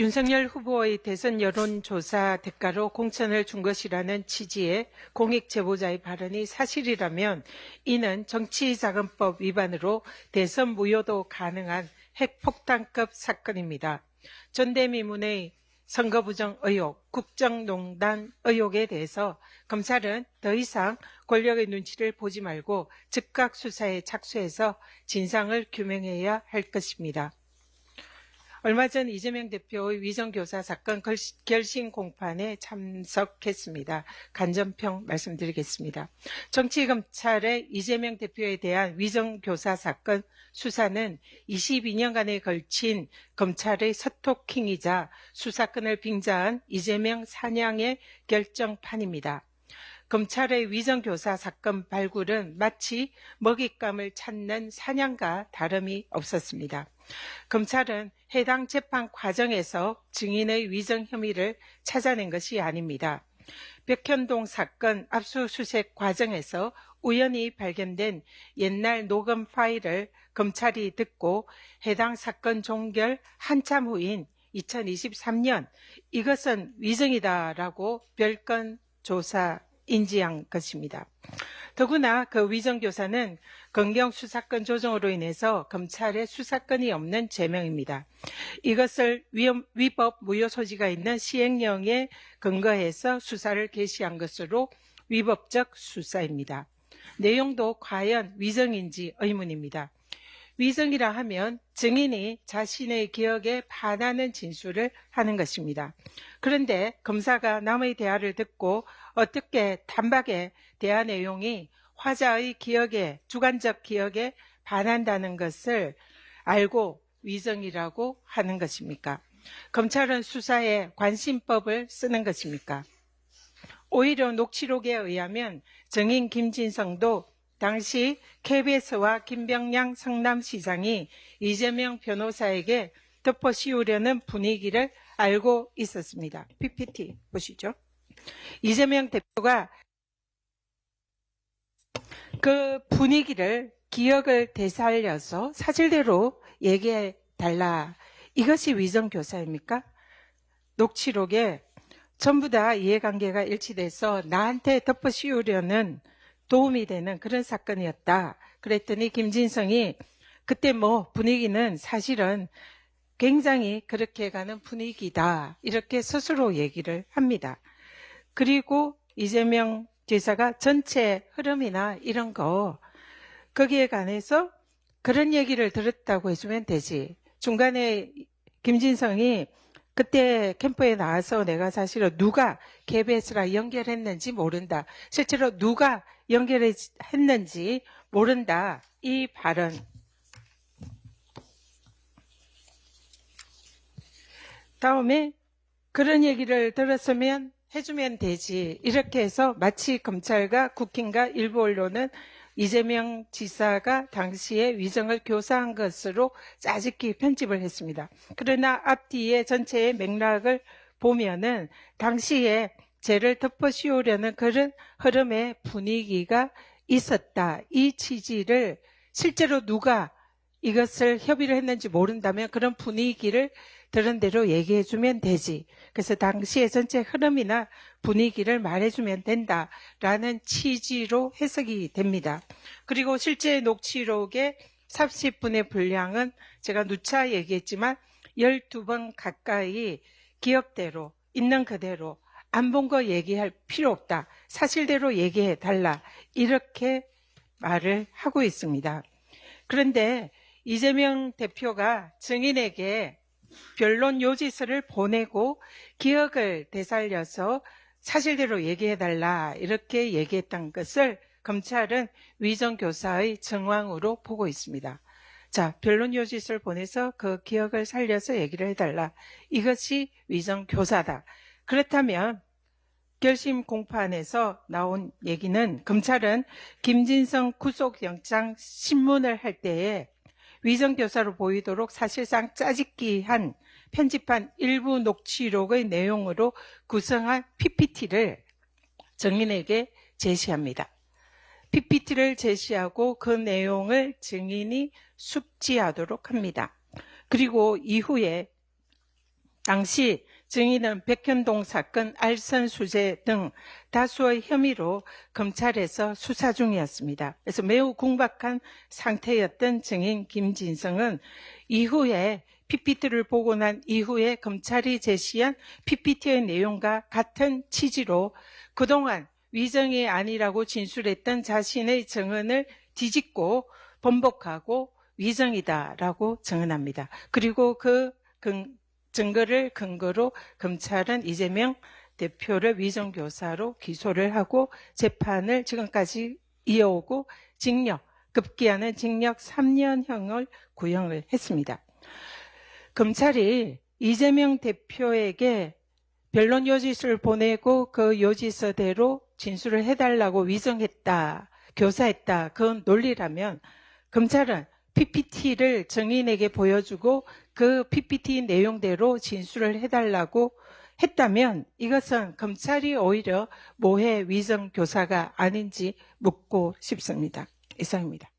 윤석열 후보의 대선 여론조사 대가로 공천을 준 것이라는 취지의 공익 제보자의 발언이 사실이라면 이는 정치자금법 위반으로 대선 무효도 가능한 핵폭탄급 사건입니다. 전대미문의 선거 부정 의혹, 국정농단 의혹에 대해서 검찰은 더 이상 권력의 눈치를 보지 말고 즉각 수사에 착수해서 진상을 규명해야 할 것입니다. 얼마 전 이재명 대표의 위정교사 사건 결신 공판에 참석했습니다. 간전평 말씀드리겠습니다. 정치검찰의 이재명 대표에 대한 위정교사 사건 수사는 22년간에 걸친 검찰의 서토킹이자 수사권을 빙자한 이재명 사냥의 결정판입니다. 검찰의 위정교사 사건 발굴은 마치 먹잇감을 찾는 사냥과 다름이 없었습니다. 검찰은 해당 재판 과정에서 증인의 위정 혐의를 찾아낸 것이 아닙니다. 백현동 사건 압수수색 과정에서 우연히 발견된 옛날 녹음 파일을 검찰이 듣고 해당 사건 종결 한참 후인 2023년 이것은 위증이다라고 별건 조사 인지한 것입니다. 더구나 그 위정교사는 건경수사권 조정으로 인해서 검찰의 수사권이 없는 죄명입니다. 이것을 위법 무효 소지가 있는 시행령에 근거해서 수사를 개시한 것으로 위법적 수사입니다. 내용도 과연 위정인지 의문입니다. 위증이라 하면 증인이 자신의 기억에 반하는 진술을 하는 것입니다. 그런데 검사가 남의 대화를 듣고 어떻게 단박에 대화 내용이 화자의 기억에 주관적 기억에 반한다는 것을 알고 위증이라고 하는 것입니까? 검찰은 수사에 관심법을 쓰는 것입니까? 오히려 녹취록에 의하면 증인 김진성도 당시 KBS와 김병양 성남시장이 이재명 변호사에게 덮어씌우려는 분위기를 알고 있었습니다. PPT 보시죠. 이재명 대표가 그 분위기를 기억을 되살려서 사실대로 얘기해 달라. 이것이 위정교사입니까? 녹취록에 전부 다 이해관계가 일치돼서 나한테 덮어씌우려는 도움이 되는 그런 사건이었다. 그랬더니 김진성이 그때 뭐 분위기는 사실은 굉장히 그렇게 가는 분위기다. 이렇게 스스로 얘기를 합니다. 그리고 이재명 지사가 전체 흐름이나 이런 거 거기에 관해서 그런 얘기를 들었다고 해주면 되지. 중간에 김진성이 그때 캠프에 나와서 내가 사실은 누가 KBS랑 연결했는지 모른다. 실제로 누가 연결했는지 모른다. 이 발언. 다음에 그런 얘기를 들었으면 해주면 되지. 이렇게 해서 마치 검찰과 국힘과 일부 언론은 이재명 지사가 당시에 위정을 교사한 것으로 짜집기 편집을 했습니다. 그러나 앞뒤의 전체의 맥락을 보면은 당시에 죄를 덮어씌우려는 그런 흐름의 분위기가 있었다. 이 취지를 실제로 누가 이것을 협의를 했는지 모른다면 그런 분위기를 들은 대로 얘기해 주면 되지. 그래서 당시의 전체 흐름이나 분위기를 말해 주면 된다라는 취지로 해석이 됩니다. 그리고 실제 녹취록의 30분의 분량은 제가 누차 얘기했지만 12번 가까이 기억대로 있는 그대로 안본거 얘기할 필요 없다. 사실대로 얘기해 달라. 이렇게 말을 하고 있습니다. 그런데 이재명 대표가 증인에게 변론 요지서를 보내고 기억을 되살려서 사실대로 얘기해달라 이렇게 얘기했던 것을 검찰은 위정 교사의 증황으로 보고 있습니다. 자, 변론 요지서를 보내서 그 기억을 살려서 얘기를 해달라. 이것이 위정 교사다. 그렇다면 결심 공판에서 나온 얘기는 검찰은 김진성 구속영장 신문을 할 때에 위정교사로 보이도록 사실상 짜집기한 편집한 일부 녹취록의 내용으로 구성한 PPT를 증인에게 제시합니다. PPT를 제시하고 그 내용을 증인이 숙지하도록 합니다. 그리고 이후에 당시 증인은 백현동 사건 알선 수재 등 다수의 혐의로 검찰에서 수사 중이었습니다. 그래서 매우 공박한 상태였던 증인 김진성은 이후에 PPT를 보고 난 이후에 검찰이 제시한 PPT의 내용과 같은 취지로 그동안 위정이 아니라고 진술했던 자신의 증언을 뒤집고 번복하고 위정이다라고 증언합니다. 그리고 그, 그 증거를 근거로 검찰은 이재명 대표를 위정교사로 기소를 하고 재판을 지금까지 이어오고 징역, 급기야는 징역 3년형을 구형을 했습니다. 검찰이 이재명 대표에게 변론 요지서를 보내고 그 요지서대로 진술을 해달라고 위정했다, 교사했다, 그 논리라면 검찰은 PPT를 증인에게 보여주고 그 PPT 내용대로 진술을 해달라고 했다면 이것은 검찰이 오히려 모해 위정 교사가 아닌지 묻고 싶습니다. 이상입니다.